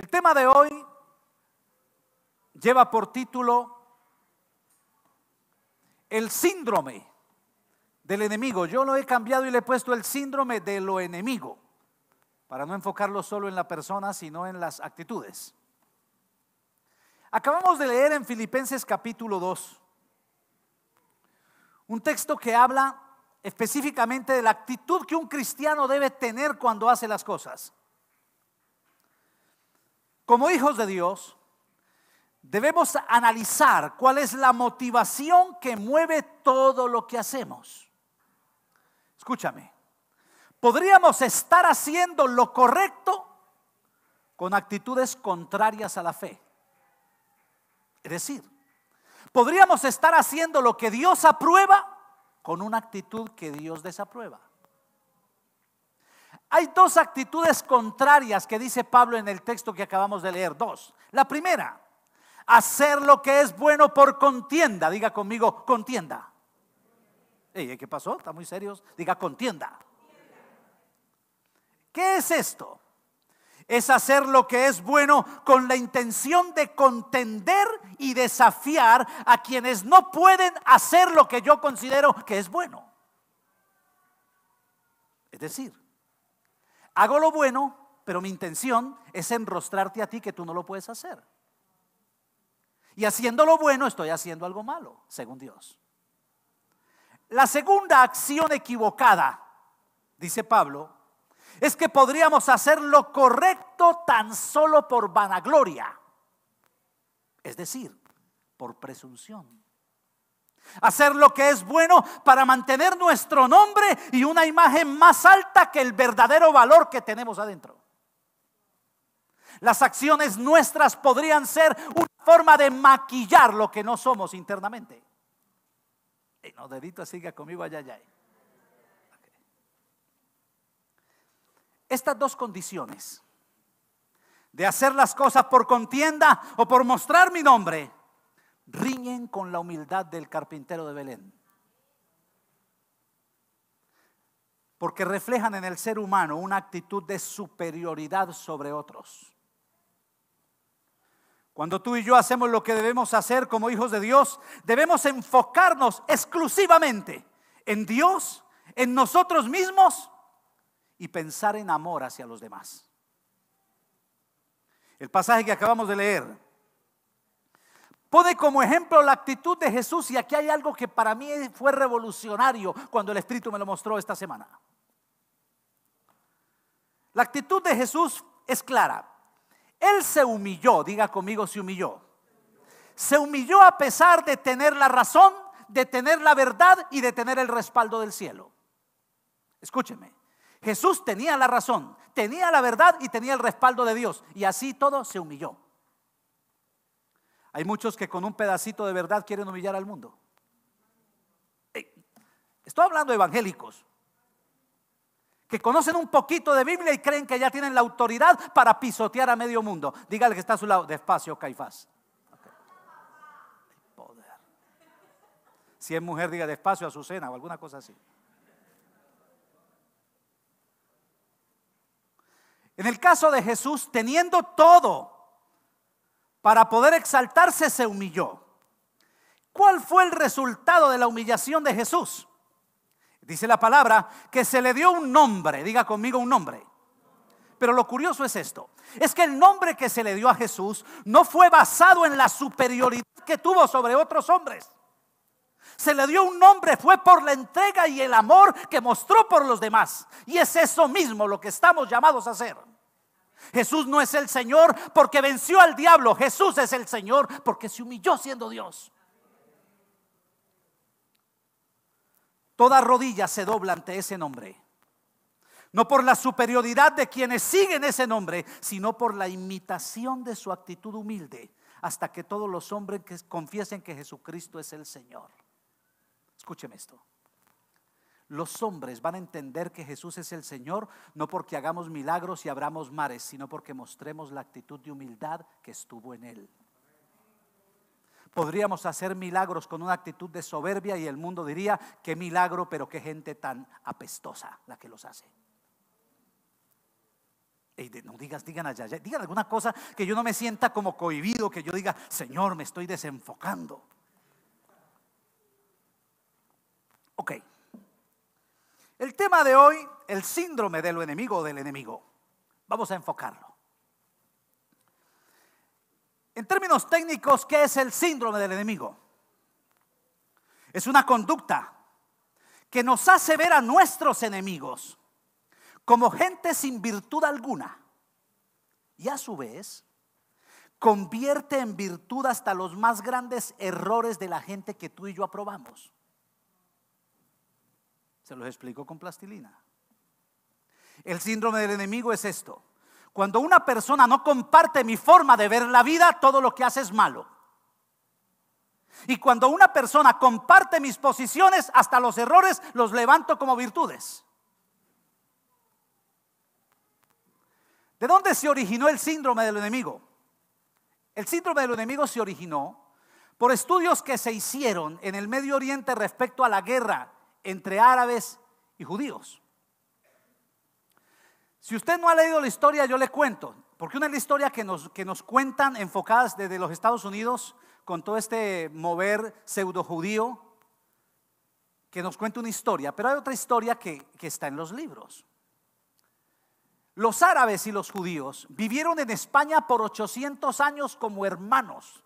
El tema de hoy lleva por título El síndrome del enemigo. Yo lo he cambiado y le he puesto el síndrome de lo enemigo, para no enfocarlo solo en la persona, sino en las actitudes. Acabamos de leer en Filipenses capítulo 2 un texto que habla específicamente de la actitud que un cristiano debe tener cuando hace las cosas. Como hijos de Dios, debemos analizar cuál es la motivación que mueve todo lo que hacemos. Escúchame, podríamos estar haciendo lo correcto con actitudes contrarias a la fe. Es decir, podríamos estar haciendo lo que Dios aprueba con una actitud que Dios desaprueba. Hay dos actitudes contrarias que dice Pablo en el texto que acabamos de leer. Dos. La primera, hacer lo que es bueno por contienda. Diga conmigo, contienda. ¿Qué pasó? ¿Está muy serios? Diga contienda. ¿Qué es esto? Es hacer lo que es bueno con la intención de contender y desafiar a quienes no pueden hacer lo que yo considero que es bueno. Es decir, hago lo bueno, pero mi intención es enrostrarte a ti que tú no lo puedes hacer. Y haciendo lo bueno estoy haciendo algo malo, según Dios. La segunda acción equivocada, dice Pablo, es que podríamos hacer lo correcto tan solo por vanagloria, es decir, por presunción. Hacer lo que es bueno para mantener nuestro nombre y una imagen más alta que el verdadero valor que tenemos adentro. Las acciones nuestras podrían ser una forma de maquillar lo que no somos internamente. no, dedito, siga conmigo allá, allá. Estas dos condiciones, de hacer las cosas por contienda o por mostrar mi nombre, riñen con la humildad del carpintero de Belén. Porque reflejan en el ser humano una actitud de superioridad sobre otros. Cuando tú y yo hacemos lo que debemos hacer como hijos de Dios, debemos enfocarnos exclusivamente en Dios, en nosotros mismos y pensar en amor hacia los demás. El pasaje que acabamos de leer Pone como ejemplo la actitud de Jesús y aquí hay algo que para mí fue revolucionario cuando el Espíritu me lo mostró esta semana. La actitud de Jesús es clara. Él se humilló, diga conmigo, se humilló. Se humilló a pesar de tener la razón, de tener la verdad y de tener el respaldo del cielo. Escúcheme, Jesús tenía la razón, tenía la verdad y tenía el respaldo de Dios. Y así todo se humilló. Hay muchos que con un pedacito de verdad quieren humillar al mundo. Estoy hablando de evangélicos que conocen un poquito de Biblia y creen que ya tienen la autoridad para pisotear a medio mundo. Dígale que está a su lado, despacio, Caifás. Si es mujer, diga despacio a su cena o alguna cosa así. En el caso de Jesús, teniendo todo, para poder exaltarse, se humilló. ¿Cuál fue el resultado de la humillación de Jesús? Dice la palabra que se le dio un nombre, diga conmigo un nombre. Pero lo curioso es esto, es que el nombre que se le dio a Jesús no fue basado en la superioridad que tuvo sobre otros hombres. Se le dio un nombre, fue por la entrega y el amor que mostró por los demás. Y es eso mismo lo que estamos llamados a hacer. Jesús no es el Señor porque venció al diablo. Jesús es el Señor porque se humilló siendo Dios. Toda rodilla se dobla ante ese nombre. No por la superioridad de quienes siguen ese nombre, sino por la imitación de su actitud humilde, hasta que todos los hombres que confiesen que Jesucristo es el Señor. Escúcheme esto los hombres van a entender que Jesús es el Señor, no porque hagamos milagros y abramos mares, sino porque mostremos la actitud de humildad que estuvo en Él. Podríamos hacer milagros con una actitud de soberbia y el mundo diría, qué milagro, pero qué gente tan apestosa la que los hace. Y no digas, digan allá, digan alguna cosa que yo no me sienta como cohibido, que yo diga, Señor, me estoy desenfocando. Ok, el tema de hoy, el síndrome de lo enemigo del enemigo. Vamos a enfocarlo. En términos técnicos, ¿qué es el síndrome del enemigo? Es una conducta que nos hace ver a nuestros enemigos como gente sin virtud alguna y a su vez convierte en virtud hasta los más grandes errores de la gente que tú y yo aprobamos. Se los explico con plastilina. El síndrome del enemigo es esto. Cuando una persona no comparte mi forma de ver la vida, todo lo que hace es malo. Y cuando una persona comparte mis posiciones, hasta los errores los levanto como virtudes. ¿De dónde se originó el síndrome del enemigo? El síndrome del enemigo se originó por estudios que se hicieron en el Medio Oriente respecto a la guerra entre árabes y judíos. Si usted no ha leído la historia, yo le cuento, porque una es la historia que nos, que nos cuentan enfocadas desde los Estados Unidos con todo este mover pseudo judío, que nos cuenta una historia, pero hay otra historia que, que está en los libros. Los árabes y los judíos vivieron en España por 800 años como hermanos.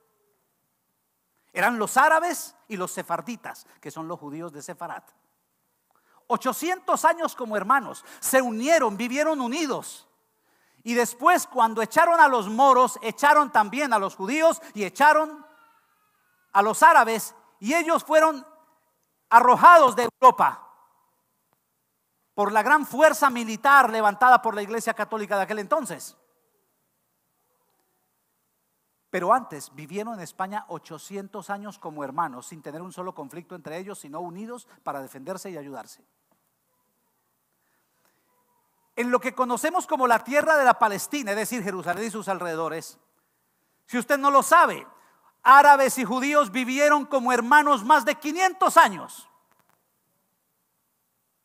Eran los árabes y los sefarditas, que son los judíos de Sefarat. 800 años como hermanos, se unieron, vivieron unidos. Y después cuando echaron a los moros, echaron también a los judíos y echaron a los árabes y ellos fueron arrojados de Europa por la gran fuerza militar levantada por la Iglesia Católica de aquel entonces. Pero antes vivieron en España 800 años como hermanos, sin tener un solo conflicto entre ellos, sino unidos para defenderse y ayudarse en lo que conocemos como la tierra de la Palestina, es decir, Jerusalén y sus alrededores, si usted no lo sabe, árabes y judíos vivieron como hermanos más de 500 años.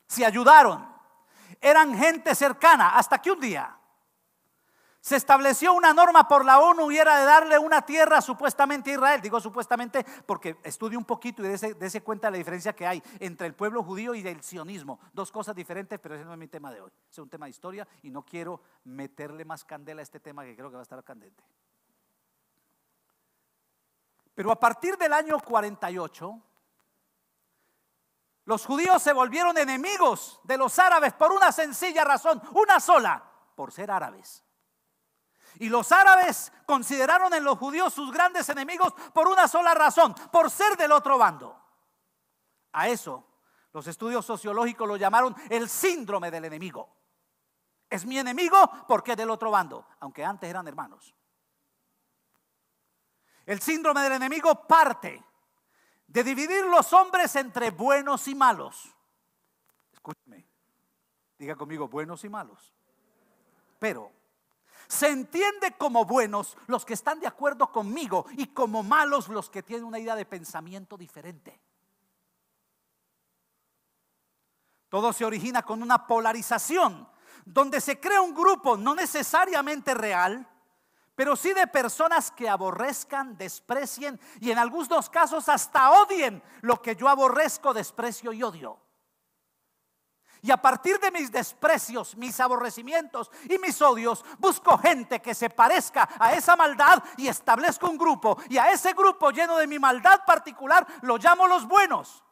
Se ayudaron. Eran gente cercana hasta que un día se estableció una norma por la ONU y era de darle una tierra supuestamente a Israel. Digo supuestamente porque estudio un poquito y dese cuenta la diferencia que hay entre el pueblo judío y el sionismo. Dos cosas diferentes, pero ese no es mi tema de hoy. Es un tema de historia y no quiero meterle más candela a este tema que creo que va a estar candente. Pero a partir del año 48, los judíos se volvieron enemigos de los árabes por una sencilla razón, una sola, por ser árabes. Y los árabes consideraron en los judíos sus grandes enemigos por una sola razón, por ser del otro bando. A eso los estudios sociológicos lo llamaron el síndrome del enemigo. Es mi enemigo porque es del otro bando, aunque antes eran hermanos. El síndrome del enemigo parte de dividir los hombres entre buenos y malos. Escúcheme, diga conmigo buenos y malos. Pero se entiende como buenos los que están de acuerdo conmigo y como malos los que tienen una idea de pensamiento diferente. Todo se origina con una polarización donde se crea un grupo no necesariamente real, pero sí de personas que aborrezcan, desprecien y en algunos casos hasta odien lo que yo aborrezco, desprecio y odio. Y a partir de mis desprecios, mis aborrecimientos y mis odios, busco gente que se parezca a esa maldad y establezco un grupo. Y a ese grupo lleno de mi maldad particular lo llamo los buenos.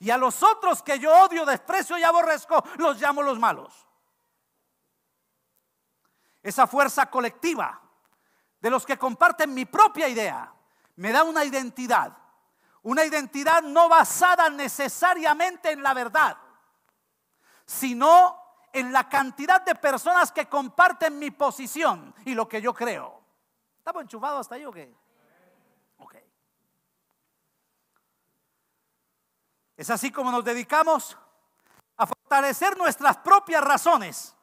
Y a los otros que yo odio, desprecio y aborrezco, los llamo los malos. Esa fuerza colectiva de los que comparten mi propia idea me da una identidad una identidad no basada necesariamente en la verdad, sino en la cantidad de personas que comparten mi posición y lo que yo creo. ¿Estamos enchufados hasta ahí o qué? Ok. Es así como nos dedicamos a fortalecer nuestras propias razones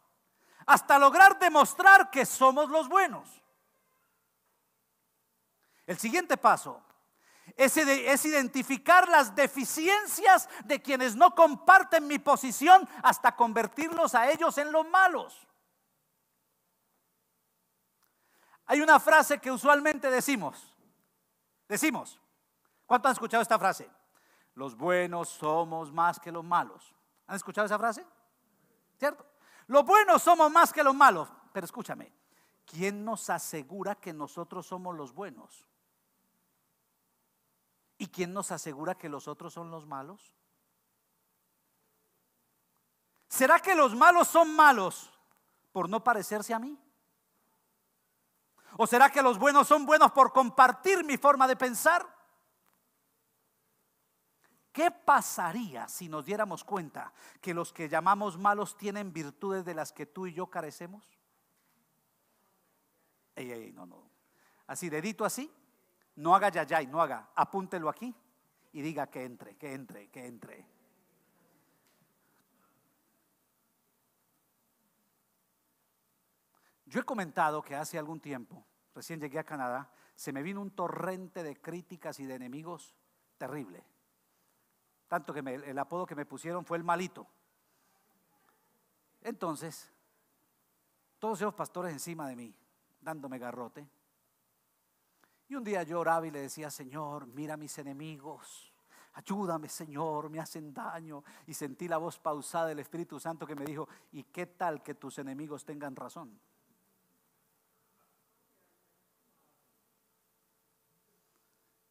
hasta lograr demostrar que somos los buenos. El siguiente paso es, identificar las deficiencias de quienes no comparten mi posición hasta convertirlos a ellos en los malos. Hay una frase que usualmente decimos. Decimos. ¿Cuánto han escuchado esta frase? Los buenos somos más que los malos. ¿Han escuchado esa frase? ¿Cierto? Los buenos somos más que los malos. Pero escúchame, ¿quién nos asegura que nosotros somos los buenos? ¿Y quién nos asegura que los otros son los malos? ¿Será que los malos son malos por no parecerse a mí? ¿O será que los buenos son buenos por compartir mi forma de pensar? ¿Qué pasaría si nos diéramos cuenta que los que llamamos malos tienen virtudes de las que tú y yo carecemos? Ey, ey, no, no. Así, dedito así. No haga yayay, no haga. Apúntelo aquí y diga que entre, que entre, que entre. Yo he comentado que hace algún tiempo, recién llegué a Canadá, se me vino un torrente de críticas y de enemigos terrible. Tanto que el apodo que me pusieron fue el malito. Entonces, todos esos pastores encima de mí, dándome garrote, y un día yo oraba y le decía, Señor, mira mis enemigos. Ayúdame, Señor, me hacen daño. Y sentí la voz pausada del Espíritu Santo que me dijo, ¿y qué tal que tus enemigos tengan razón?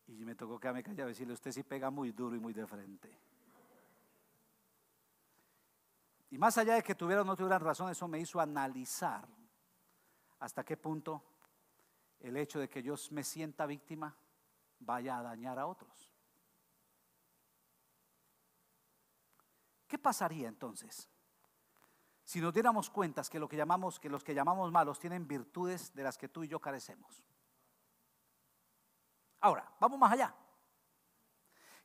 Y me tocó quedarme me y decirle, usted sí pega muy duro y muy de frente. Y más allá de que tuvieran o no tuvieran razón, eso me hizo analizar hasta qué punto el hecho de que yo me sienta víctima vaya a dañar a otros. ¿Qué pasaría entonces? Si nos diéramos cuenta que lo que llamamos que los que llamamos malos tienen virtudes de las que tú y yo carecemos. Ahora, vamos más allá.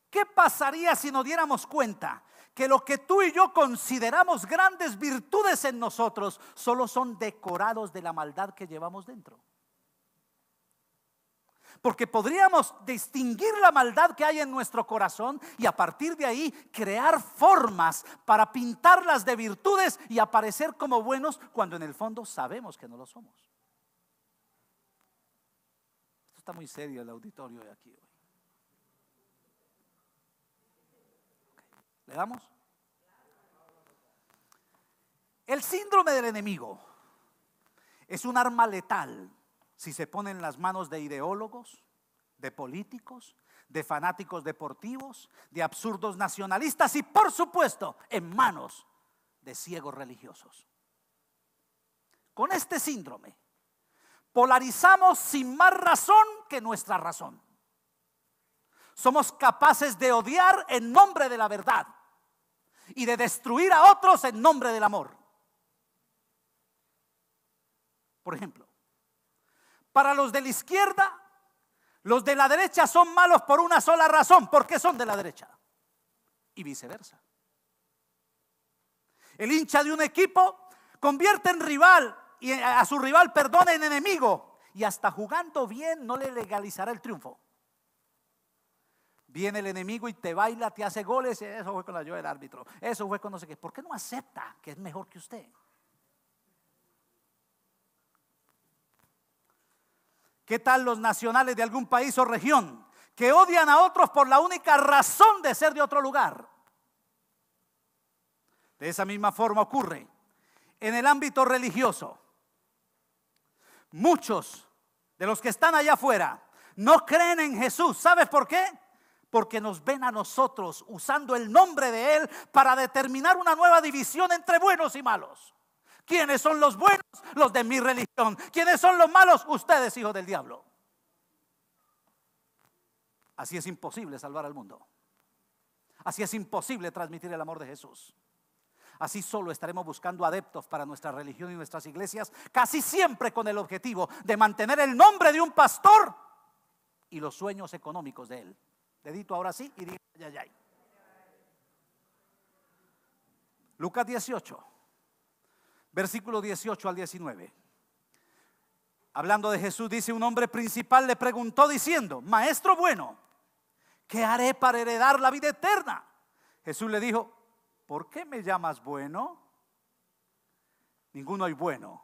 ¿Qué pasaría si nos diéramos cuenta que lo que tú y yo consideramos grandes virtudes en nosotros solo son decorados de la maldad que llevamos dentro? porque podríamos distinguir la maldad que hay en nuestro corazón y a partir de ahí crear formas para pintarlas de virtudes y aparecer como buenos cuando en el fondo sabemos que no lo somos. Esto está muy serio el auditorio de aquí hoy. ¿Le damos? El síndrome del enemigo es un arma letal si se pone en las manos de ideólogos, de políticos, de fanáticos deportivos, de absurdos nacionalistas y por supuesto en manos de ciegos religiosos. Con este síndrome polarizamos sin más razón que nuestra razón. Somos capaces de odiar en nombre de la verdad y de destruir a otros en nombre del amor. Por ejemplo, para los de la izquierda, los de la derecha son malos por una sola razón, porque son de la derecha. Y viceversa. El hincha de un equipo convierte en rival y a su rival, perdona en enemigo. Y hasta jugando bien no le legalizará el triunfo. Viene el enemigo y te baila, te hace goles. Eso fue con la ayuda del árbitro. Eso fue con no sé qué. ¿Por qué no acepta que es mejor que usted? ¿Qué tal los nacionales de algún país o región que odian a otros por la única razón de ser de otro lugar? De esa misma forma ocurre en el ámbito religioso. Muchos de los que están allá afuera no creen en Jesús. ¿Sabes por qué? Porque nos ven a nosotros usando el nombre de Él para determinar una nueva división entre buenos y malos. ¿Quiénes son los buenos? Los de mi religión. ¿Quiénes son los malos? Ustedes, hijos del diablo. Así es imposible salvar al mundo. Así es imposible transmitir el amor de Jesús. Así solo estaremos buscando adeptos para nuestra religión y nuestras iglesias, casi siempre con el objetivo de mantener el nombre de un pastor y los sueños económicos de él. Dedito ahora sí y diga, Lucas 18 versículo 18 al 19. Hablando de Jesús, dice un hombre principal le preguntó diciendo, Maestro bueno, ¿qué haré para heredar la vida eterna? Jesús le dijo, ¿por qué me llamas bueno? Ninguno hay bueno,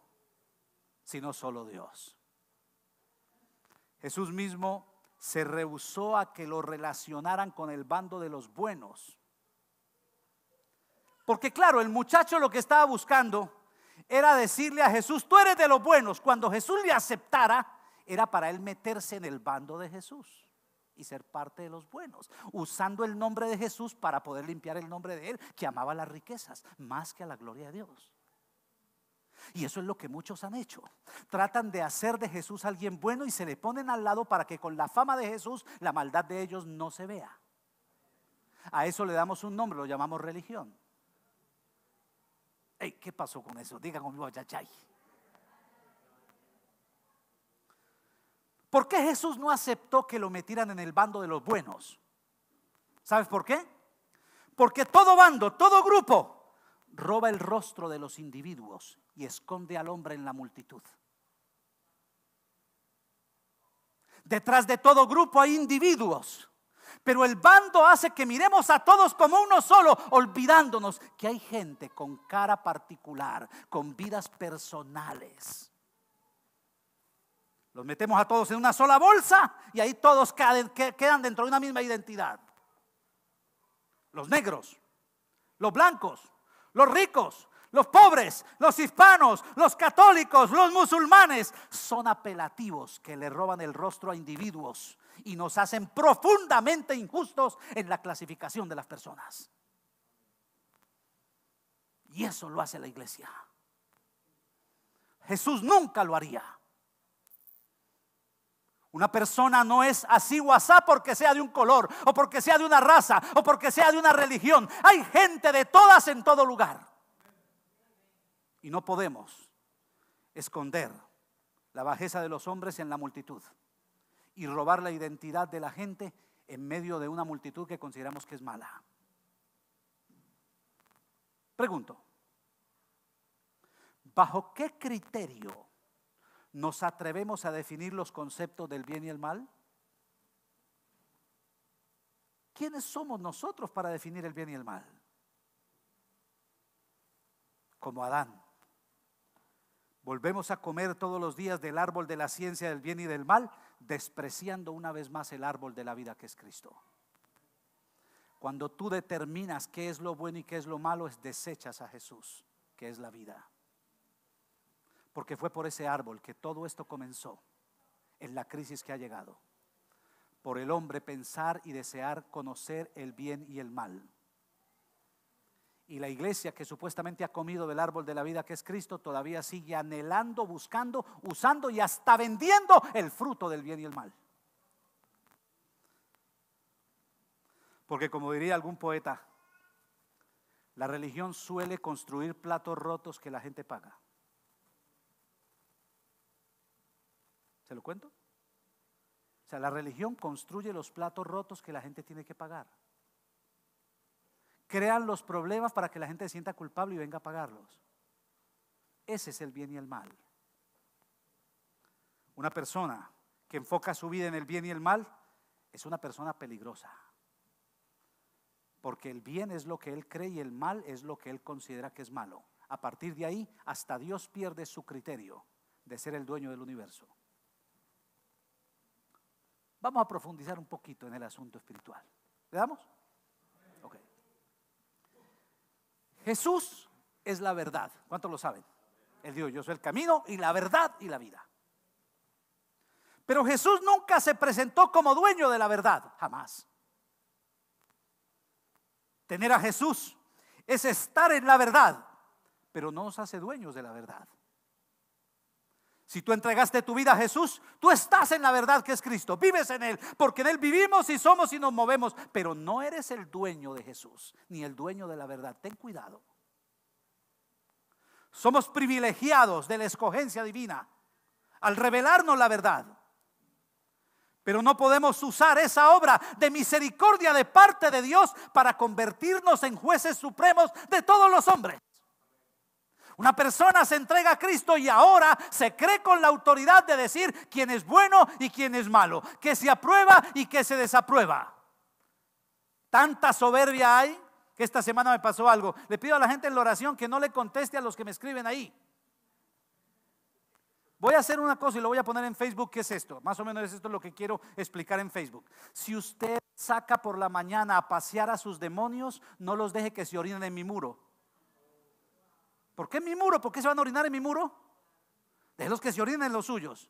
sino solo Dios. Jesús mismo se rehusó a que lo relacionaran con el bando de los buenos. Porque claro, el muchacho lo que estaba buscando era decirle a Jesús, tú eres de los buenos. Cuando Jesús le aceptara, era para él meterse en el bando de Jesús y ser parte de los buenos, usando el nombre de Jesús para poder limpiar el nombre de él, que amaba las riquezas más que a la gloria de Dios. Y eso es lo que muchos han hecho. Tratan de hacer de Jesús alguien bueno y se le ponen al lado para que con la fama de Jesús la maldad de ellos no se vea. A eso le damos un nombre, lo llamamos religión. ¿Qué pasó con eso? Diga conmigo, Yachay ¿Por qué Jesús no aceptó que lo metieran en el bando de los buenos? ¿Sabes por qué? Porque todo bando, todo grupo roba el rostro de los individuos y esconde al hombre en la multitud. Detrás de todo grupo hay individuos pero el bando hace que miremos a todos como uno solo, olvidándonos que hay gente con cara particular, con vidas personales. Los metemos a todos en una sola bolsa y ahí todos quedan dentro de una misma identidad. Los negros, los blancos, los ricos, los pobres, los hispanos, los católicos, los musulmanes son apelativos que le roban el rostro a individuos y nos hacen profundamente injustos en la clasificación de las personas. Y eso lo hace la iglesia. Jesús nunca lo haría. Una persona no es así asá porque sea de un color, o porque sea de una raza, o porque sea de una religión. Hay gente de todas en todo lugar y no podemos esconder la bajeza de los hombres en la multitud y robar la identidad de la gente en medio de una multitud que consideramos que es mala. Pregunto, ¿bajo qué criterio nos atrevemos a definir los conceptos del bien y el mal? ¿Quiénes somos nosotros para definir el bien y el mal? Como Adán, Volvemos a comer todos los días del árbol de la ciencia del bien y del mal, despreciando una vez más el árbol de la vida que es Cristo. Cuando tú determinas qué es lo bueno y qué es lo malo, es desechas a Jesús, que es la vida. Porque fue por ese árbol que todo esto comenzó, en la crisis que ha llegado. Por el hombre pensar y desear conocer el bien y el mal y la iglesia que supuestamente ha comido del árbol de la vida que es Cristo todavía sigue anhelando, buscando, usando y hasta vendiendo el fruto del bien y el mal. Porque como diría algún poeta, la religión suele construir platos rotos que la gente paga. ¿Se lo cuento? O sea, la religión construye los platos rotos que la gente tiene que pagar crean los problemas para que la gente se sienta culpable y venga a pagarlos. Ese es el bien y el mal. Una persona que enfoca su vida en el bien y el mal es una persona peligrosa. Porque el bien es lo que él cree y el mal es lo que él considera que es malo. A partir de ahí, hasta Dios pierde su criterio de ser el dueño del universo. Vamos a profundizar un poquito en el asunto espiritual. ¿Le damos? Jesús es la verdad. ¿Cuántos lo saben? Él dijo, yo soy el camino y la verdad y la vida. Pero Jesús nunca se presentó como dueño de la verdad, jamás. Tener a Jesús es estar en la verdad, pero no nos hace dueños de la verdad. Si tú entregaste tu vida a Jesús, tú estás en la verdad que es Cristo, vives en Él, porque en Él vivimos y somos y nos movemos, pero no eres el dueño de Jesús, ni el dueño de la verdad. Ten cuidado. Somos privilegiados de la escogencia divina al revelarnos la verdad, pero no podemos usar esa obra de misericordia de parte de Dios para convertirnos en jueces supremos de todos los hombres. Una persona se entrega a Cristo y ahora se cree con la autoridad de decir quién es bueno y quién es malo, que se aprueba y que se desaprueba. Tanta soberbia hay que esta semana me pasó algo. Le pido a la gente en la oración que no le conteste a los que me escriben ahí. Voy a hacer una cosa y lo voy a poner en Facebook, ¿qué es esto? Más o menos es esto lo que quiero explicar en Facebook. Si usted saca por la mañana a pasear a sus demonios, no los deje que se orinen en mi muro. ¿Por qué mi muro? ¿Por qué se van a orinar en mi muro? De los que se orinen los suyos.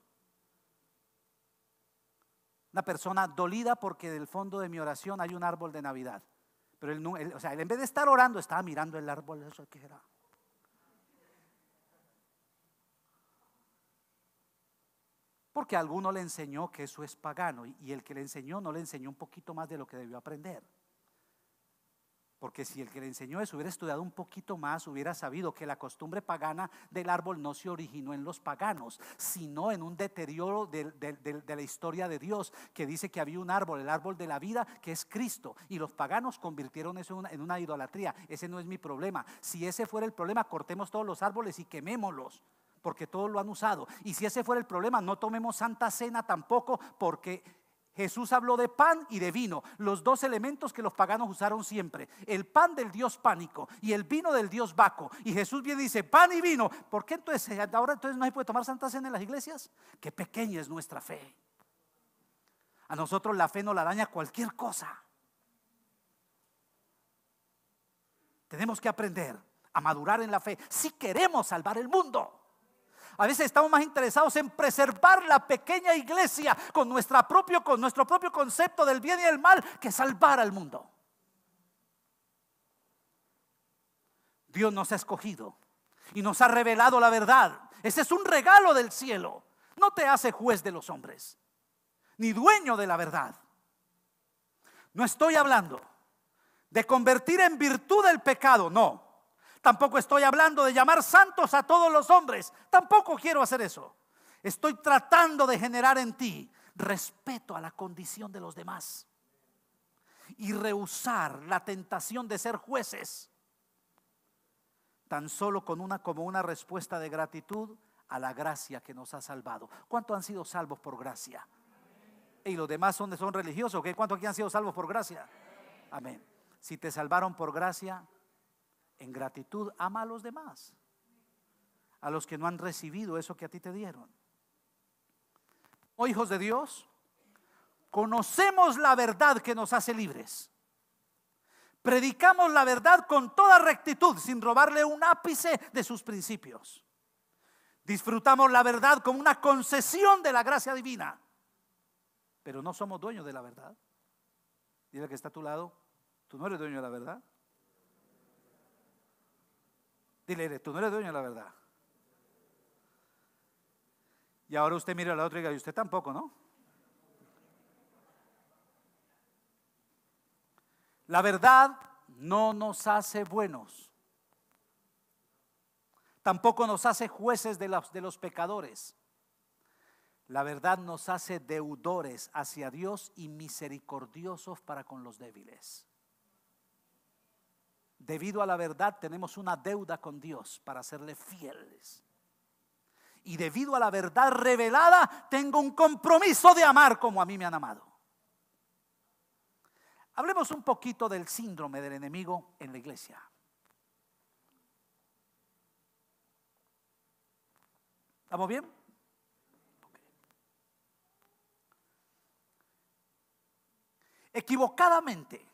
Una persona dolida porque del fondo de mi oración hay un árbol de Navidad. Pero él, o sea, él en vez de estar orando, estaba mirando el árbol, eso que era. Porque alguno le enseñó que eso es pagano y el que le enseñó no le enseñó un poquito más de lo que debió aprender. Porque si el que le enseñó eso hubiera estudiado un poquito más, hubiera sabido que la costumbre pagana del árbol no se originó en los paganos, sino en un deterioro de, la historia de Dios, que dice que había un árbol, el árbol de la vida, que es Cristo. Y los paganos convirtieron eso en en una idolatría. Ese no es mi problema. Si ese fuera el problema, cortemos todos los árboles y quemémoslos porque todos lo han usado. Y si ese fuera el problema, no tomemos santa cena tampoco, porque Jesús habló de pan y de vino, los dos elementos que los paganos usaron siempre, el pan del dios pánico y el vino del dios baco. Y Jesús bien dice, pan y vino, ¿por qué entonces eh, ahora entonces no se puede tomar santa cena en las iglesias? Qué pequeña es nuestra fe. A nosotros la fe no la daña cualquier cosa. Tenemos que aprender a madurar en la fe si queremos salvar el mundo. A veces estamos más interesados en preservar la pequeña iglesia con, propio, con nuestro propio concepto del bien y el mal que salvar al mundo. Dios nos ha escogido y nos ha revelado la verdad. Ese es un regalo del cielo. No te hace juez de los hombres, ni dueño de la verdad. No estoy hablando de convertir en virtud el pecado, no. Tampoco estoy hablando de llamar santos a todos los hombres. Tampoco quiero hacer eso. Estoy tratando de generar en ti respeto a la condición de los demás y rehusar la tentación de ser jueces tan solo con una como una respuesta de gratitud a la gracia que nos ha salvado. ¿Cuántos han sido salvos por gracia? Y los demás son, son religiosos, ¿Cuántos aquí han sido salvos por gracia? Amén. Si te salvaron por gracia, en gratitud, ama a los demás, a los que no han recibido eso que a ti te dieron. Oh hijos de Dios, conocemos la verdad que nos hace libres. Predicamos la verdad con toda rectitud, sin robarle un ápice de sus principios. Disfrutamos la verdad como una concesión de la gracia divina, pero no somos dueños de la verdad. Dile que está a tu lado, tú no eres dueño de la verdad. Dile, tú no eres dueño de la verdad. Y ahora usted mira a la otra y diga, y usted tampoco, ¿no? La verdad no nos hace buenos. Tampoco nos hace jueces de los pecadores. La verdad nos hace deudores hacia Dios y misericordiosos para con los débiles debido a la verdad tenemos una deuda con Dios para serle fieles. Y debido a la verdad revelada, tengo un compromiso de amar como a mí me han amado. Hablemos un poquito del síndrome del enemigo en la iglesia. ¿Estamos bien? Equivocadamente,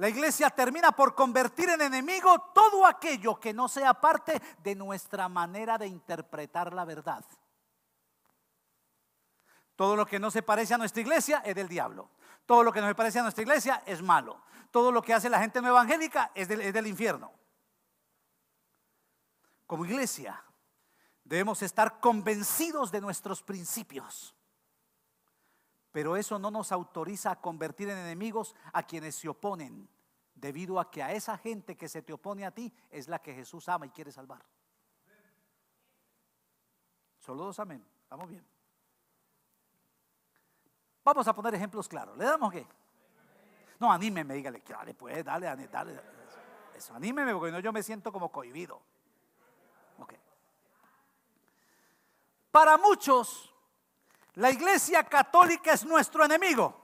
la iglesia termina por convertir en enemigo todo aquello que no sea parte de nuestra manera de interpretar la verdad. Todo lo que no se parece a nuestra iglesia es del diablo. Todo lo que no se parece a nuestra iglesia es malo. Todo lo que hace la gente no evangélica es del, es del infierno. Como iglesia debemos estar convencidos de nuestros principios pero eso no nos autoriza a convertir en enemigos a quienes se oponen, debido a que a esa gente que se te opone a ti es la que Jesús ama y quiere salvar. Solo dos amén. Vamos bien. Vamos a poner ejemplos claros. ¿Le damos qué? No, anímeme, dígale, dale pues, dale, dale, Eso, anímeme, porque yo me siento como cohibido. Para muchos, la iglesia católica es nuestro enemigo.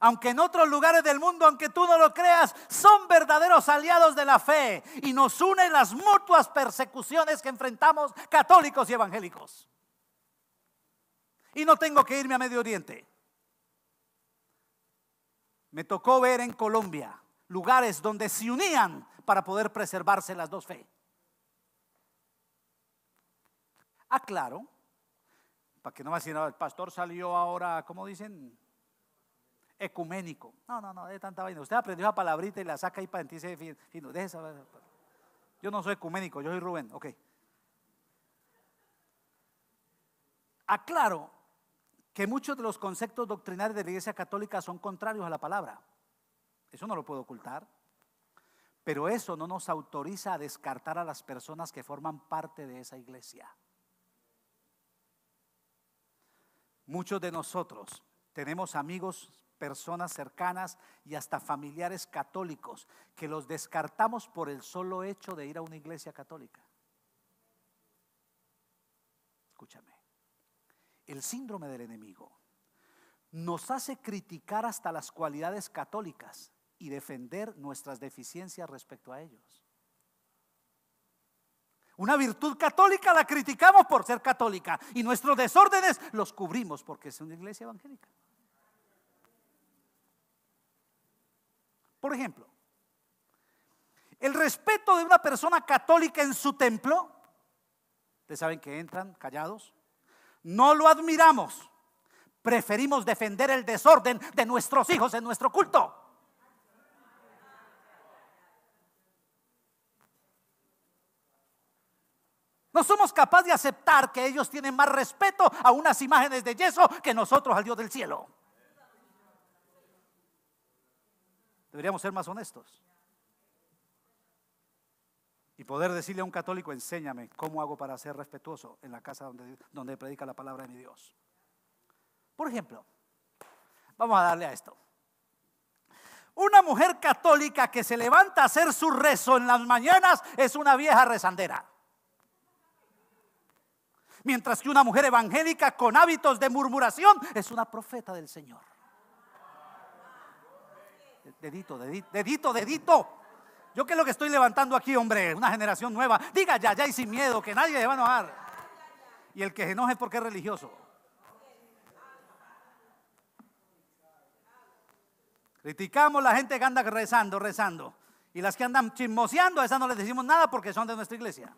Aunque en otros lugares del mundo, aunque tú no lo creas, son verdaderos aliados de la fe y nos unen las mutuas persecuciones que enfrentamos católicos y evangélicos. Y no tengo que irme a Medio Oriente. Me tocó ver en Colombia lugares donde se unían para poder preservarse las dos fe. Aclaro que no me nada. el pastor salió ahora, ¿cómo dicen? Ecuménico. No, no, no, de tanta vaina. Usted aprendió esa palabrita y la saca ahí para sentirse yo no soy ecuménico, yo soy Rubén. Ok. Aclaro que muchos de los conceptos doctrinales de la Iglesia Católica son contrarios a la palabra. Eso no lo puedo ocultar. Pero eso no nos autoriza a descartar a las personas que forman parte de esa iglesia. Muchos de nosotros tenemos amigos, personas cercanas y hasta familiares católicos que los descartamos por el solo hecho de ir a una iglesia católica. Escúchame. El síndrome del enemigo nos hace criticar hasta las cualidades católicas y defender nuestras deficiencias respecto a ellos. Una virtud católica la criticamos por ser católica y nuestros desórdenes los cubrimos porque es una iglesia evangélica. Por ejemplo, el respeto de una persona católica en su templo, ustedes saben que entran callados, no lo admiramos, preferimos defender el desorden de nuestros hijos en nuestro culto. No somos capaces de aceptar que ellos tienen más respeto a unas imágenes de yeso que nosotros al Dios del cielo. Deberíamos ser más honestos. Y poder decirle a un católico, enséñame cómo hago para ser respetuoso en la casa donde, donde predica la palabra de mi Dios. Por ejemplo, vamos a darle a esto. Una mujer católica que se levanta a hacer su rezo en las mañanas es una vieja rezandera mientras que una mujer evangélica con hábitos de murmuración es una profeta del Señor. Dedito, dedito, dedito, dedito. Yo que es lo que estoy levantando aquí, hombre, una generación nueva. Diga ya, ya y sin miedo, que nadie le va a enojar. Y el que se enoje porque es religioso. Criticamos la gente que anda rezando, rezando. Y las que andan chismoseando, a esas no les decimos nada porque son de nuestra iglesia.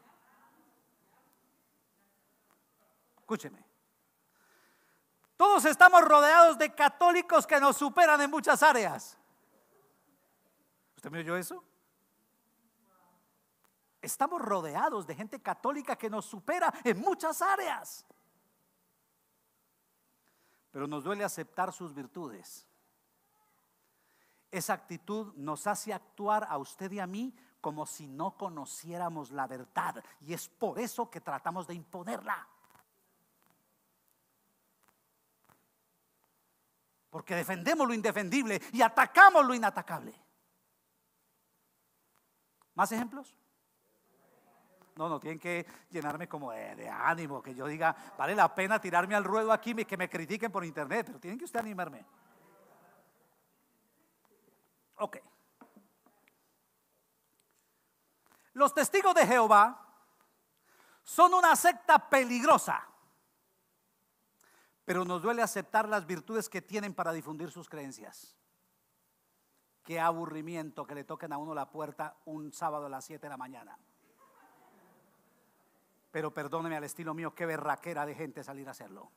Escúcheme. Todos estamos rodeados de católicos que nos superan en muchas áreas. ¿Usted me oyó eso? Estamos rodeados de gente católica que nos supera en muchas áreas. Pero nos duele aceptar sus virtudes. Esa actitud nos hace actuar a usted y a mí como si no conociéramos la verdad. Y es por eso que tratamos de imponerla. Porque defendemos lo indefendible y atacamos lo inatacable. ¿Más ejemplos? No, no, tienen que llenarme como de, ánimo, que yo diga, vale la pena tirarme al ruedo aquí, y que me critiquen por internet, pero tienen que usted animarme. Ok. Los testigos de Jehová son una secta peligrosa pero nos duele aceptar las virtudes que tienen para difundir sus creencias. Qué aburrimiento que le toquen a uno la puerta un sábado a las 7 de la mañana. Pero perdóneme al estilo mío, qué berraquera de gente salir a hacerlo.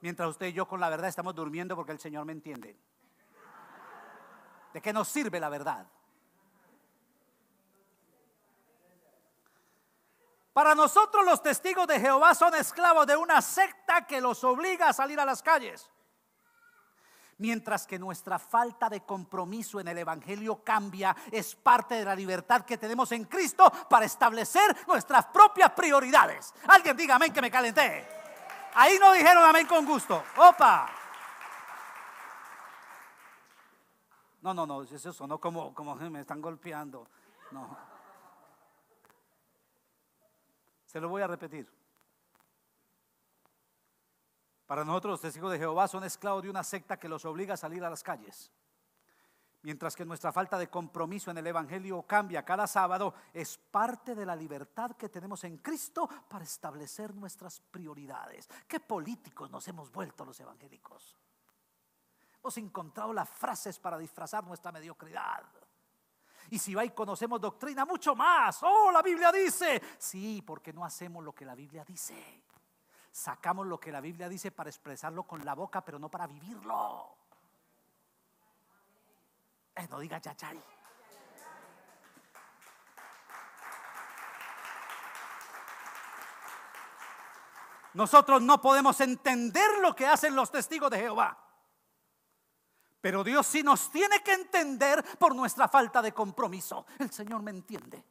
Mientras usted y yo con la verdad estamos durmiendo porque el Señor me entiende. ¿De qué nos sirve la verdad? Para nosotros los testigos de Jehová son esclavos de una secta que los obliga a salir a las calles. Mientras que nuestra falta de compromiso en el Evangelio cambia, es parte de la libertad que tenemos en Cristo para establecer nuestras propias prioridades. Alguien diga amén que me calenté. Ahí no dijeron amén con gusto. Opa. No, no, no, eso no como, como me están golpeando. No. Se lo voy a repetir. Para nosotros los testigos de Jehová son esclavos de una secta que los obliga a salir a las calles. Mientras que nuestra falta de compromiso en el Evangelio cambia cada sábado, es parte de la libertad que tenemos en Cristo para establecer nuestras prioridades. ¿Qué políticos nos hemos vuelto los evangélicos? Hemos encontrado las frases para disfrazar nuestra mediocridad. Y si va y conocemos doctrina, mucho más. Oh, la Biblia dice. Sí, porque no hacemos lo que la Biblia dice. Sacamos lo que la Biblia dice para expresarlo con la boca, pero no para vivirlo. Eh, no diga yachari. Nosotros no podemos entender lo que hacen los testigos de Jehová. Pero Dios sí nos tiene que entender por nuestra falta de compromiso. El Señor me entiende.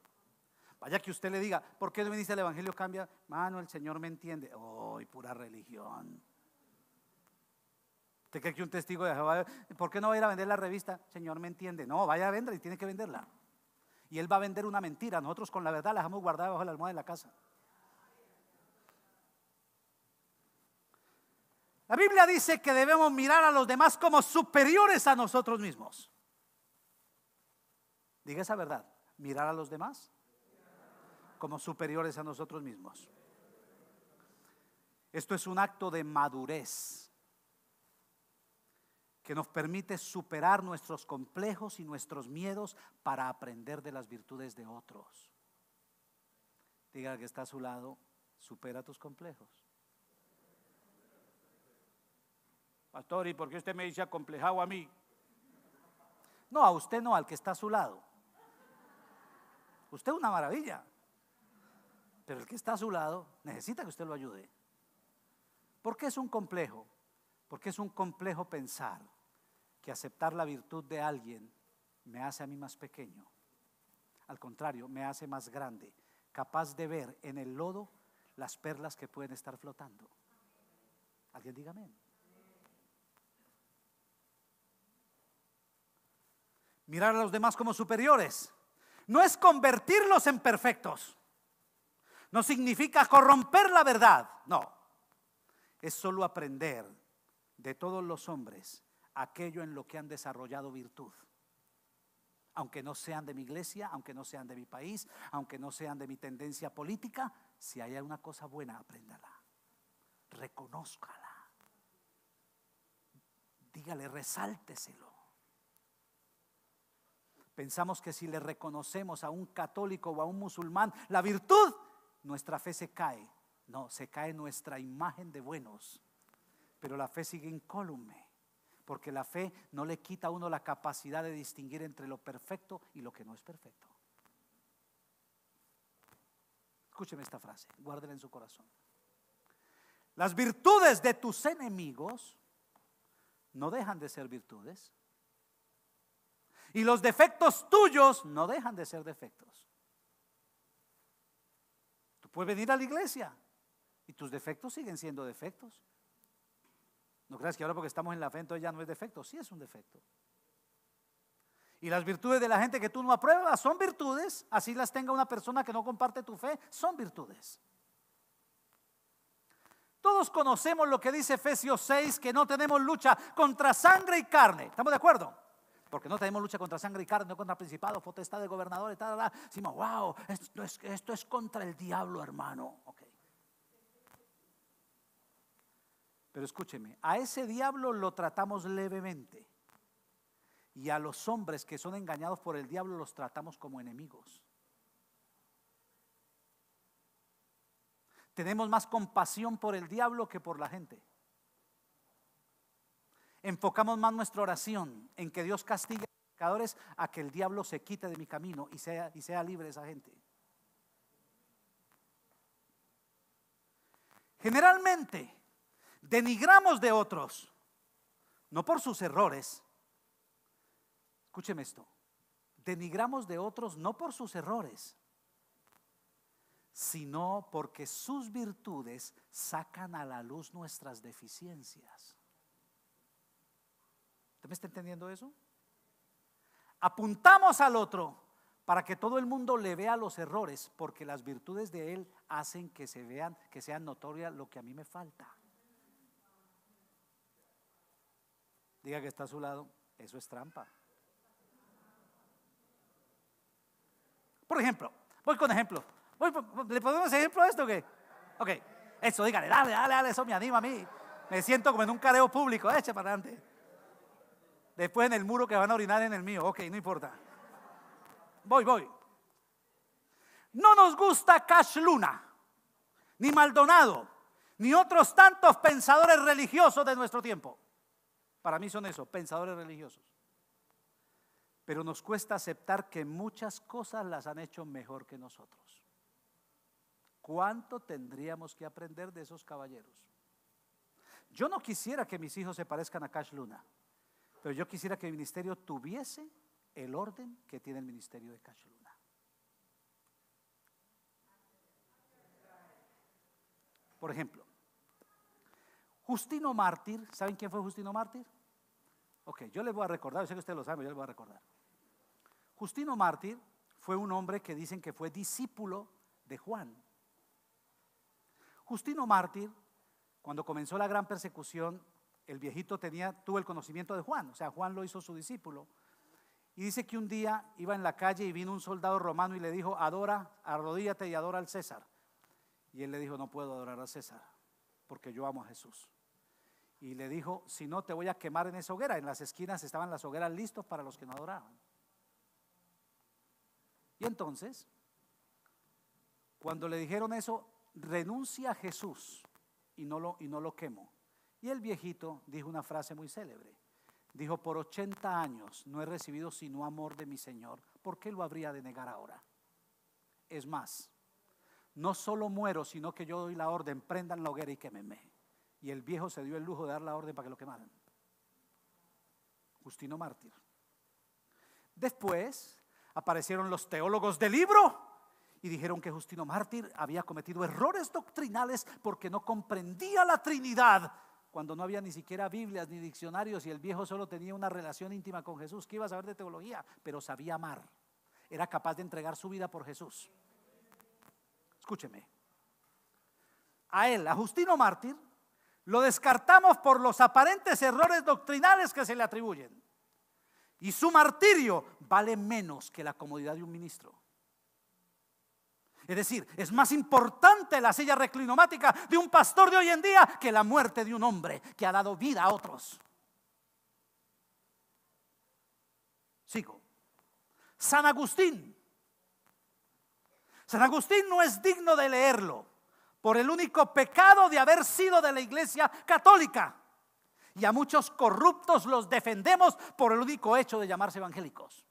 Vaya que usted le diga, ¿por qué me dice el Evangelio cambia? Mano, el Señor me entiende. ¡Oh, pura religión! ¿Usted cree que un testigo de Jehová, ¿por qué no va a ir a vender la revista? Señor me entiende. No, vaya a vender y tiene que venderla. Y él va a vender una mentira. Nosotros con la verdad la hemos guardado bajo la almohada de la casa. La Biblia dice que debemos mirar a los demás como superiores a nosotros mismos. Diga esa verdad, mirar a los demás como superiores a nosotros mismos. Esto es un acto de madurez que nos permite superar nuestros complejos y nuestros miedos para aprender de las virtudes de otros. Diga al que está a su lado, supera tus complejos. Pastor, ¿y por qué usted me dice acomplejado a mí? No, a usted no, al que está a su lado. Usted es una maravilla. Pero el que está a su lado necesita que usted lo ayude. ¿Por qué es un complejo? Porque es un complejo pensar que aceptar la virtud de alguien me hace a mí más pequeño. Al contrario, me hace más grande, capaz de ver en el lodo las perlas que pueden estar flotando. Alguien dígame. mirar a los demás como superiores, no es convertirlos en perfectos. No significa corromper la verdad, no. Es solo aprender de todos los hombres aquello en lo que han desarrollado virtud. Aunque no sean de mi iglesia, aunque no sean de mi país, aunque no sean de mi tendencia política, si hay una cosa buena, apréndala. Reconózcala. Dígale, resálteselo. Pensamos que si le reconocemos a un católico o a un musulmán la virtud, nuestra fe se cae. No, se cae nuestra imagen de buenos. Pero la fe sigue incólume, porque la fe no le quita a uno la capacidad de distinguir entre lo perfecto y lo que no es perfecto. Escúcheme esta frase, guárdela en su corazón. Las virtudes de tus enemigos no dejan de ser virtudes. Y los defectos tuyos no dejan de ser defectos. Tú puedes venir a la iglesia y tus defectos siguen siendo defectos. No creas que ahora porque estamos en la fe entonces ya no es defecto, sí es un defecto. Y las virtudes de la gente que tú no apruebas son virtudes, así las tenga una persona que no comparte tu fe, son virtudes. Todos conocemos lo que dice Efesios 6, que no tenemos lucha contra sangre y carne. ¿Estamos de acuerdo? porque no tenemos lucha contra sangre y carne, no contra principado, potestad de gobernadores, tal, tal, tal. Decimos, wow, esto es, contra el diablo, hermano. Pero escúcheme, a ese diablo lo tratamos levemente. Y a los hombres que son engañados por el diablo los tratamos como enemigos. Tenemos más compasión por el diablo que por la gente. Enfocamos más nuestra oración en que Dios castigue a los pecadores a que el diablo se quite de mi camino y sea, y sea libre esa gente. Generalmente denigramos de otros, no por sus errores. Escúcheme esto. Denigramos de otros no por sus errores, sino porque sus virtudes sacan a la luz nuestras deficiencias. ¿Usted me está entendiendo eso? Apuntamos al otro para que todo el mundo le vea los errores, porque las virtudes de él hacen que se vean, que sean notorias lo que a mí me falta. Diga que está a su lado, eso es trampa. Por ejemplo, voy con ejemplo. ¿Le podemos ejemplo a esto o qué? Ok, eso, dígale, dale, dale, dale, eso me anima a mí. Me siento como en un careo público, eh para adelante. Después en el muro que van a orinar en el mío. Ok, no importa. Voy, voy. No nos gusta Cash Luna, ni Maldonado, ni otros tantos pensadores religiosos de nuestro tiempo. Para mí son eso, pensadores religiosos. Pero nos cuesta aceptar que muchas cosas las han hecho mejor que nosotros. ¿Cuánto tendríamos que aprender de esos caballeros? Yo no quisiera que mis hijos se parezcan a Cash Luna. Pero yo quisiera que el ministerio tuviese el orden que tiene el ministerio de Cacheluna. Por ejemplo, Justino Mártir, ¿saben quién fue Justino Mártir? Ok, yo les voy a recordar, yo sé que ustedes lo saben, yo les voy a recordar. Justino Mártir fue un hombre que dicen que fue discípulo de Juan. Justino Mártir, cuando comenzó la gran persecución el viejito tenía, tuvo el conocimiento de Juan, o sea, Juan lo hizo su discípulo. Y dice que un día iba en la calle y vino un soldado romano y le dijo, adora, arrodíllate y adora al César. Y él le dijo, no puedo adorar a César, porque yo amo a Jesús. Y le dijo, si no, te voy a quemar en esa hoguera. En las esquinas estaban las hogueras listos para los que no adoraban. Y entonces, cuando le dijeron eso, renuncia a Jesús y no lo, y no lo quemo. Y el viejito dijo una frase muy célebre. Dijo, por 80 años no he recibido sino amor de mi Señor. ¿Por qué lo habría de negar ahora? Es más, no solo muero, sino que yo doy la orden, prendan la hoguera y quémenme. Y el viejo se dio el lujo de dar la orden para que lo quemaran. Justino mártir. Después aparecieron los teólogos del libro y dijeron que Justino mártir había cometido errores doctrinales porque no comprendía la Trinidad cuando no había ni siquiera Biblias ni diccionarios y el viejo solo tenía una relación íntima con Jesús, ¿Qué iba a saber de teología, pero sabía amar, era capaz de entregar su vida por Jesús. Escúcheme, a él, a Justino Mártir, lo descartamos por los aparentes errores doctrinales que se le atribuyen. Y su martirio vale menos que la comodidad de un ministro. Es decir, es más importante la silla reclinomática de un pastor de hoy en día que la muerte de un hombre que ha dado vida a otros. Sigo. San Agustín. San Agustín no es digno de leerlo por el único pecado de haber sido de la Iglesia Católica. Y a muchos corruptos los defendemos por el único hecho de llamarse evangélicos.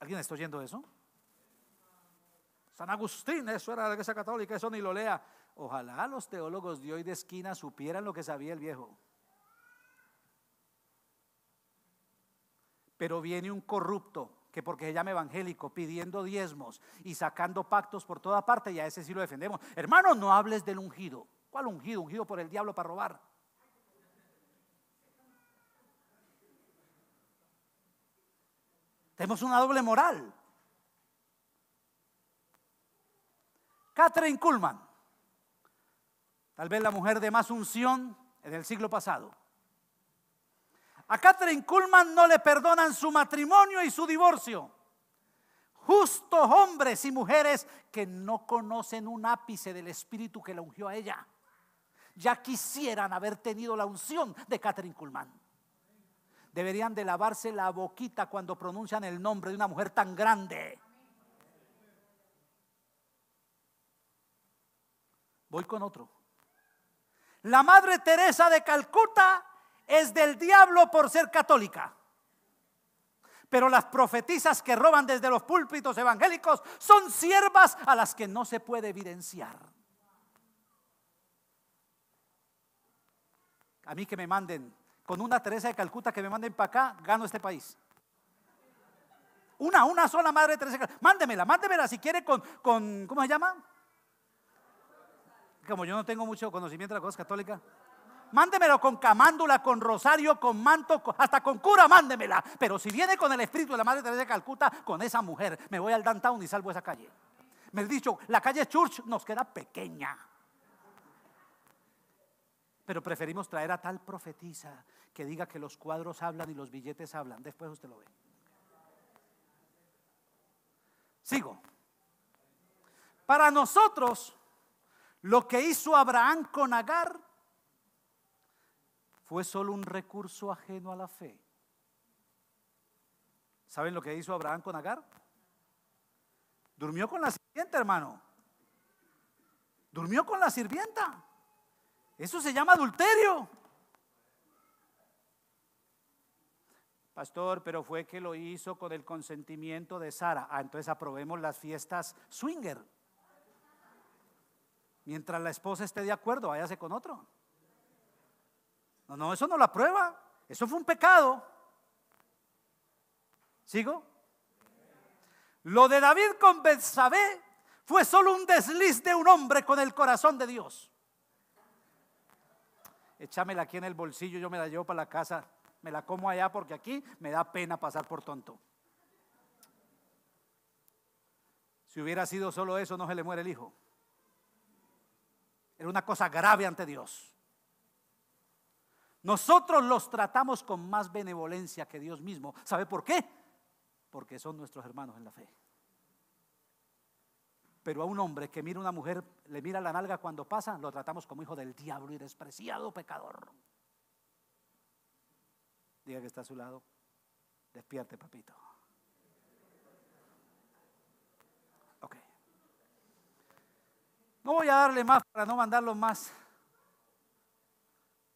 ¿Alguien está oyendo eso? San Agustín, eso era la iglesia católica, eso ni lo lea. Ojalá los teólogos de hoy de esquina supieran lo que sabía el viejo. Pero viene un corrupto que porque se llama evangélico, pidiendo diezmos y sacando pactos por toda parte, y a ese sí lo defendemos. Hermano, no hables del ungido. ¿Cuál ungido? Ungido por el diablo para robar. Tenemos una doble moral. Catherine Kuhlman, tal vez la mujer de más unción del siglo pasado. A Catherine Kuhlman no le perdonan su matrimonio y su divorcio. Justos hombres y mujeres que no conocen un ápice del espíritu que la ungió a ella. Ya quisieran haber tenido la unción de Catherine Kuhlman deberían de lavarse la boquita cuando pronuncian el nombre de una mujer tan grande. Voy con otro. La Madre Teresa de Calcuta es del diablo por ser católica. Pero las profetizas que roban desde los púlpitos evangélicos son siervas a las que no se puede evidenciar. A mí que me manden con una Teresa de Calcuta que me manden para acá, gano este país. Una, una sola madre de Teresa de Calcuta. Mándemela, mándemela si quiere con, con ¿cómo se llama? Como yo no tengo mucho conocimiento de la cosa católica. Mándemelo con camándula, con rosario, con manto, hasta con cura, mándemela. Pero si viene con el espíritu de la Madre Teresa de Calcuta, con esa mujer, me voy al downtown y salvo esa calle. Me he dicho, la calle Church nos queda pequeña. Pero preferimos traer a tal profetisa que diga que los cuadros hablan y los billetes hablan. Después usted lo ve. Sigo. Para nosotros, lo que hizo Abraham con Agar fue solo un recurso ajeno a la fe. ¿Saben lo que hizo Abraham con Agar? Durmió con la sirvienta, hermano. Durmió con la sirvienta. Eso se llama adulterio. Pastor, pero fue que lo hizo con el consentimiento de Sara. Ah, entonces aprobemos las fiestas swinger. Mientras la esposa esté de acuerdo, váyase con otro. No, no, eso no la prueba. Eso fue un pecado. ¿Sigo? Lo de David con Betsabé fue solo un desliz de un hombre con el corazón de Dios. Échamela aquí en el bolsillo, yo me la llevo para la casa. Me la como allá porque aquí me da pena pasar por tonto. Si hubiera sido solo eso, no se le muere el hijo. Era una cosa grave ante Dios. Nosotros los tratamos con más benevolencia que Dios mismo. ¿Sabe por qué? Porque son nuestros hermanos en la fe. Pero a un hombre que mira a una mujer, le mira la nalga cuando pasa, lo tratamos como hijo del diablo y despreciado pecador. Diga que está a su lado. Despierte, papito. Ok. No voy a darle más para no mandarlos más,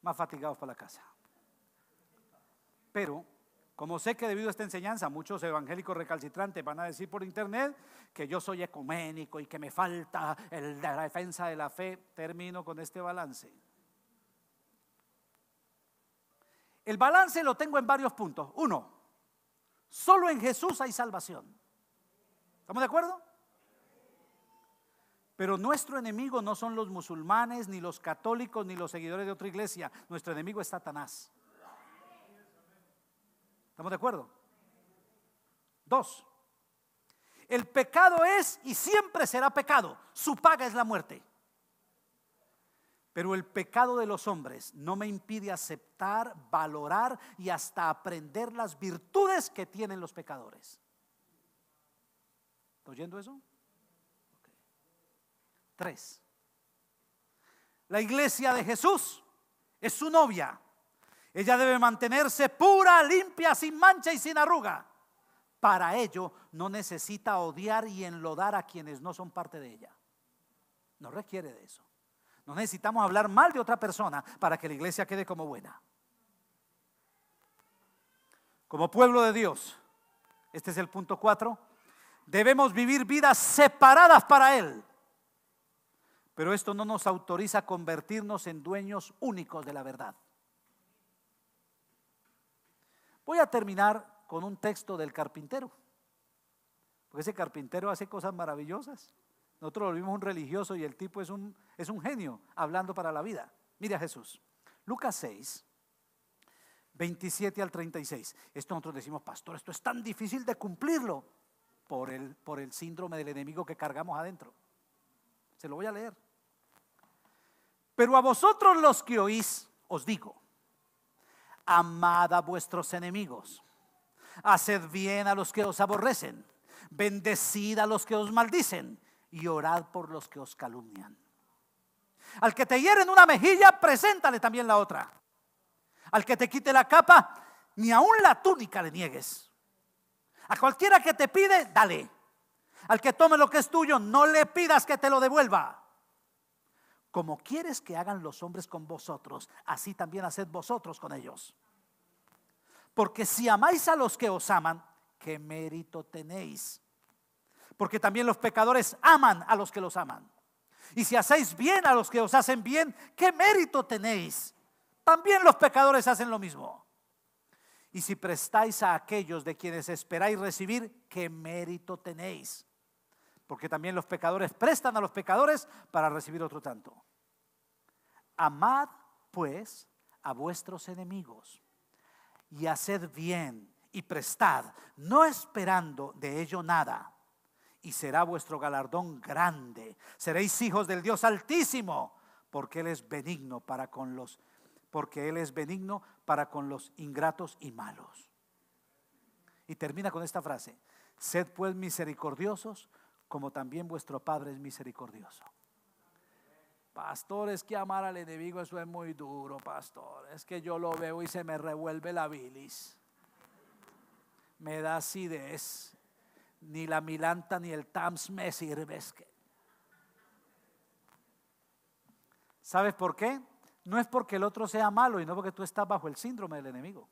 más fatigados para la casa. Pero, como sé que debido a esta enseñanza muchos evangélicos recalcitrantes van a decir por internet que yo soy ecuménico y que me falta el, de la defensa de la fe, termino con este balance. El balance lo tengo en varios puntos. Uno, solo en Jesús hay salvación. ¿Estamos de acuerdo? Pero nuestro enemigo no son los musulmanes, ni los católicos, ni los seguidores de otra iglesia. Nuestro enemigo es Satanás. ¿Estamos de acuerdo? Dos, el pecado es y siempre será pecado. Su paga es la muerte. Pero el pecado de los hombres no me impide aceptar, valorar y hasta aprender las virtudes que tienen los pecadores. ¿Está oyendo eso? Tres. La iglesia de Jesús es su novia. Ella debe mantenerse pura, limpia, sin mancha y sin arruga. Para ello no necesita odiar y enlodar a quienes no son parte de ella. No requiere de eso. No necesitamos hablar mal de otra persona para que la iglesia quede como buena. Como pueblo de Dios, este es el punto 4, debemos vivir vidas separadas para Él. Pero esto no nos autoriza a convertirnos en dueños únicos de la verdad. Voy a terminar con un texto del carpintero, porque ese carpintero hace cosas maravillosas. Nosotros lo vimos un religioso y el tipo es un, es un genio hablando para la vida. Mira a Jesús. Lucas 6, 27 al 36. Esto nosotros decimos, pastor, esto es tan difícil de cumplirlo por el, por el síndrome del enemigo que cargamos adentro. Se lo voy a leer. Pero a vosotros los que oís, os digo, amad a vuestros enemigos, haced bien a los que os aborrecen, bendecid a los que os maldicen, y orad por los que os calumnian. Al que te hieren una mejilla, preséntale también la otra. Al que te quite la capa, ni aun la túnica le niegues. A cualquiera que te pide, dale. Al que tome lo que es tuyo, no le pidas que te lo devuelva. Como quieres que hagan los hombres con vosotros, así también haced vosotros con ellos. Porque si amáis a los que os aman, ¿qué mérito tenéis? porque también los pecadores aman a los que los aman. Y si hacéis bien a los que os hacen bien, ¿qué mérito tenéis? También los pecadores hacen lo mismo. Y si prestáis a aquellos de quienes esperáis recibir, ¿qué mérito tenéis? Porque también los pecadores prestan a los pecadores para recibir otro tanto. Amad, pues, a vuestros enemigos y haced bien y prestad, no esperando de ello nada y será vuestro galardón grande. Seréis hijos del Dios Altísimo, porque Él es benigno para con los, porque Él es benigno para con los ingratos y malos. Y termina con esta frase, sed pues misericordiosos como también vuestro Padre es misericordioso. Pastores que amar al enemigo eso es muy duro, pastor. Es que yo lo veo y se me revuelve la bilis. Me da acidez ni la Milanta ni el Tams me sirvesque ¿Sabes por qué? No es porque el otro sea malo y no porque tú estás bajo el síndrome del enemigo.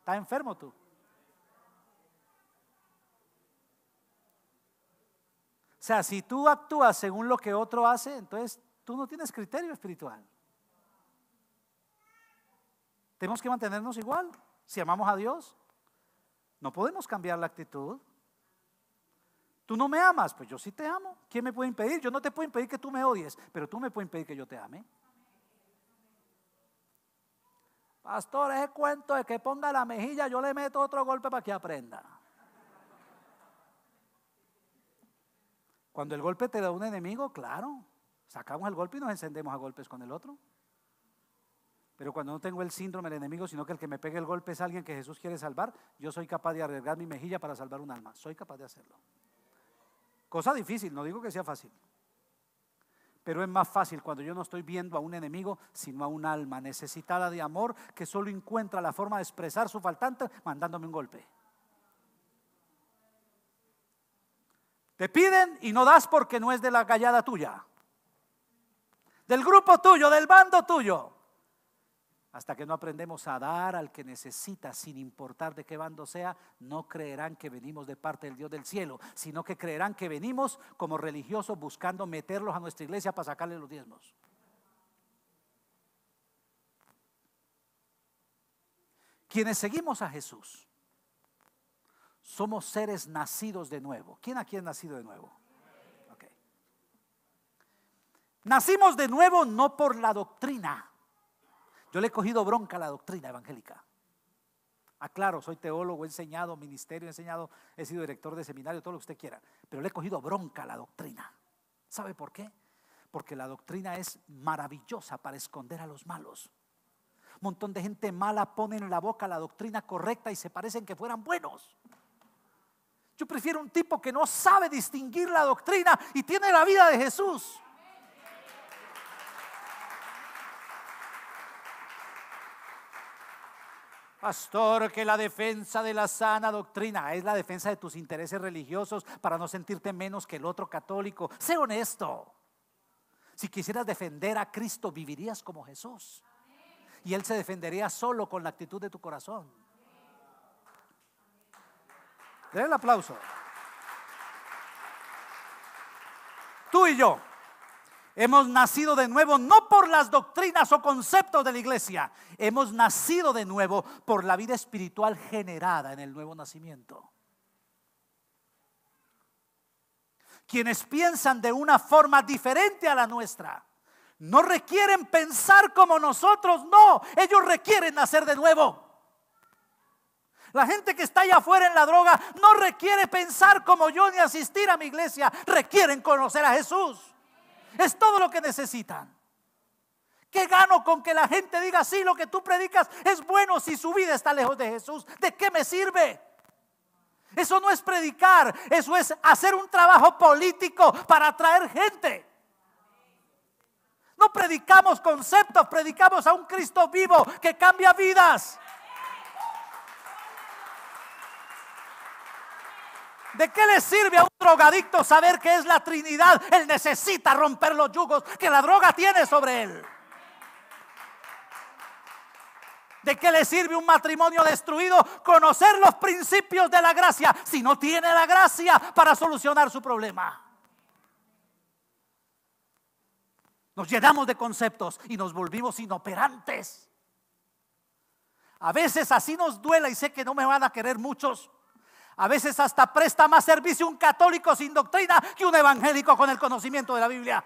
Estás enfermo tú. O sea, si tú actúas según lo que otro hace, entonces tú no tienes criterio espiritual. Tenemos que mantenernos igual si amamos a Dios. No podemos cambiar la actitud. Tú no me amas, pues yo sí te amo. ¿Quién me puede impedir? Yo no te puedo impedir que tú me odies, pero tú me puedes impedir que yo te ame. Pastor, ese cuento de que ponga la mejilla, yo le meto otro golpe para que aprenda. Cuando el golpe te da un enemigo, claro, sacamos el golpe y nos encendemos a golpes con el otro. Pero cuando no tengo el síndrome del enemigo, sino que el que me pegue el golpe es alguien que Jesús quiere salvar, yo soy capaz de arriesgar mi mejilla para salvar un alma. Soy capaz de hacerlo. Cosa difícil, no digo que sea fácil. Pero es más fácil cuando yo no estoy viendo a un enemigo, sino a un alma necesitada de amor que solo encuentra la forma de expresar su faltante mandándome un golpe. Te piden y no das porque no es de la callada tuya, del grupo tuyo, del bando tuyo. Hasta que no aprendemos a dar al que necesita, sin importar de qué bando sea, no creerán que venimos de parte del Dios del cielo, sino que creerán que venimos como religiosos buscando meterlos a nuestra iglesia para sacarle los diezmos. Quienes seguimos a Jesús somos seres nacidos de nuevo. ¿Quién aquí es nacido de nuevo? Nacimos de nuevo no por la doctrina yo le he cogido bronca a la doctrina evangélica. Aclaro, soy teólogo, he enseñado, ministerio, he enseñado, he sido director de seminario, todo lo que usted quiera. Pero le he cogido bronca a la doctrina. ¿Sabe por qué? Porque la doctrina es maravillosa para esconder a los malos. Un montón de gente mala pone en la boca la doctrina correcta y se parecen que fueran buenos. Yo prefiero un tipo que no sabe distinguir la doctrina y tiene la vida de Jesús. Pastor, que la defensa de la sana doctrina es la defensa de tus intereses religiosos para no sentirte menos que el otro católico. Sé honesto. Si quisieras defender a Cristo, vivirías como Jesús. Y Él se defendería solo con la actitud de tu corazón. Den el aplauso. Tú y yo. Hemos nacido de nuevo no por las doctrinas o conceptos de la iglesia. Hemos nacido de nuevo por la vida espiritual generada en el nuevo nacimiento. Quienes piensan de una forma diferente a la nuestra. No requieren pensar como nosotros, no. Ellos requieren nacer de nuevo. La gente que está allá afuera en la droga no requiere pensar como yo ni asistir a mi iglesia. Requieren conocer a Jesús. Es todo lo que necesitan. ¿Qué gano con que la gente diga, sí, lo que tú predicas es bueno si su vida está lejos de Jesús? ¿De qué me sirve? Eso no es predicar, eso es hacer un trabajo político para atraer gente. No predicamos conceptos, predicamos a un Cristo vivo que cambia vidas. ¿De qué le sirve a un drogadicto saber que es la Trinidad? Él necesita romper los yugos que la droga tiene sobre él. ¿De qué le sirve un matrimonio destruido conocer los principios de la gracia si no tiene la gracia para solucionar su problema? Nos llenamos de conceptos y nos volvimos inoperantes. A veces así nos duela y sé que no me van a querer muchos. A veces hasta presta más servicio un católico sin doctrina que un evangélico con el conocimiento de la Biblia.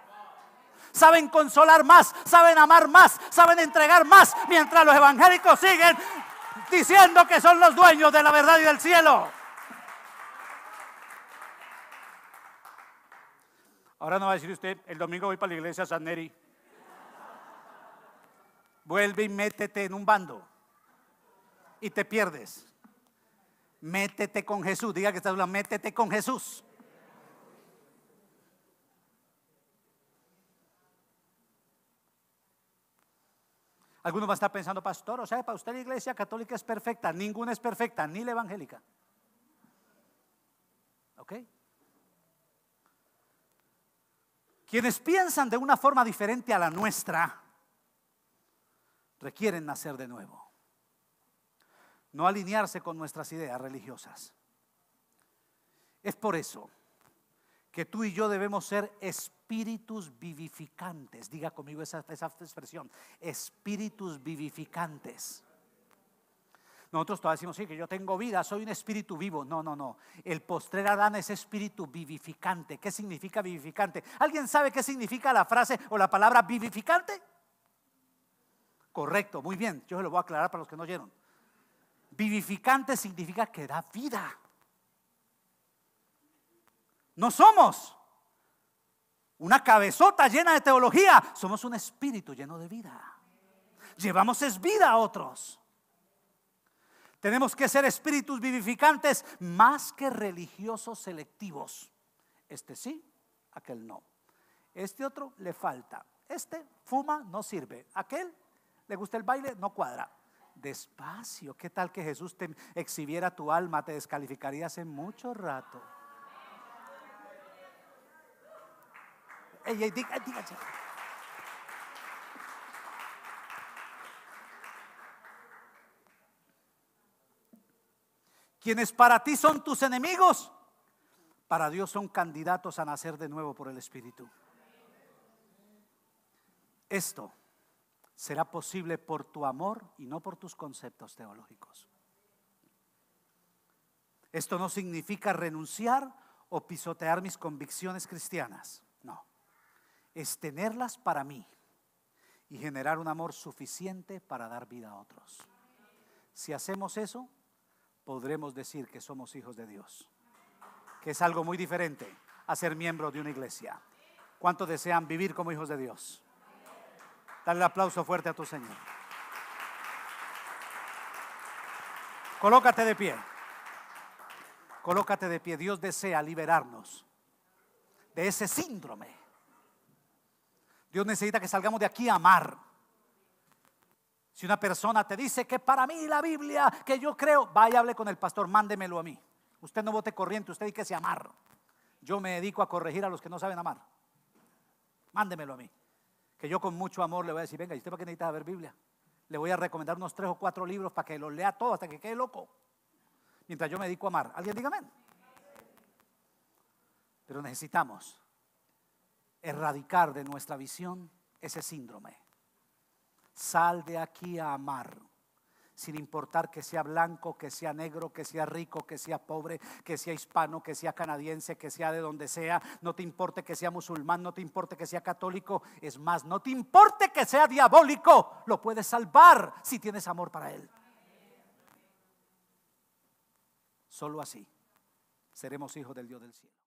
Saben consolar más, saben amar más, saben entregar más, mientras los evangélicos siguen diciendo que son los dueños de la verdad y del cielo. Ahora no va a decir usted, el domingo voy para la iglesia San Neri. Vuelve y métete en un bando y te pierdes. Métete con Jesús. Diga que está hablando, métete con Jesús. Alguno va a estar pensando, pastor, o sea, para usted la iglesia católica es perfecta, ninguna es perfecta, ni la evangélica. ¿Ok? Quienes piensan de una forma diferente a la nuestra, requieren nacer de nuevo no alinearse con nuestras ideas religiosas. Es por eso que tú y yo debemos ser espíritus vivificantes. Diga conmigo esa, expresión, espíritus vivificantes. Nosotros todavía decimos, sí, que yo tengo vida, soy un espíritu vivo. No, no, no. El postrer Adán es espíritu vivificante. ¿Qué significa vivificante? ¿Alguien sabe qué significa la frase o la palabra vivificante? Correcto, muy bien. Yo se lo voy a aclarar para los que no oyeron. Vivificante significa que da vida. No somos una cabezota llena de teología, somos un espíritu lleno de vida. Llevamos es vida a otros. Tenemos que ser espíritus vivificantes más que religiosos selectivos. Este sí, aquel no. Este otro le falta. Este fuma, no sirve. Aquel le gusta el baile, no cuadra despacio. ¿Qué tal que Jesús te exhibiera tu alma? Te descalificaría hace mucho rato. Quienes para ti son tus enemigos, para Dios son candidatos a nacer de nuevo por el Espíritu. Esto será posible por tu amor y no por tus conceptos teológicos. Esto no significa renunciar o pisotear mis convicciones cristianas, no. Es tenerlas para mí y generar un amor suficiente para dar vida a otros. Si hacemos eso, podremos decir que somos hijos de Dios, que es algo muy diferente a ser miembro de una iglesia. ¿Cuántos desean vivir como hijos de Dios? Dale un aplauso fuerte a tu Señor. Colócate de pie. Colócate de pie. Dios desea liberarnos de ese síndrome. Dios necesita que salgamos de aquí a amar. Si una persona te dice que para mí la Biblia, que yo creo, vaya, hable con el pastor, mándemelo a mí. Usted no vote corriente, usted dice que se amar. Yo me dedico a corregir a los que no saben amar. Mándemelo a mí que yo con mucho amor le voy a decir, venga, ¿y usted para qué necesita ver Biblia? Le voy a recomendar unos tres o cuatro libros para que los lea todo hasta que quede loco. Mientras yo me dedico a amar. ¿Alguien dígame? Pero necesitamos erradicar de nuestra visión ese síndrome. Sal de aquí a amar sin importar que sea blanco, que sea negro, que sea rico, que sea pobre, que sea hispano, que sea canadiense, que sea de donde sea, no te importe que sea musulmán, no te importe que sea católico, es más, no te importe que sea diabólico, lo puedes salvar si tienes amor para él. Solo así seremos hijos del Dios del cielo.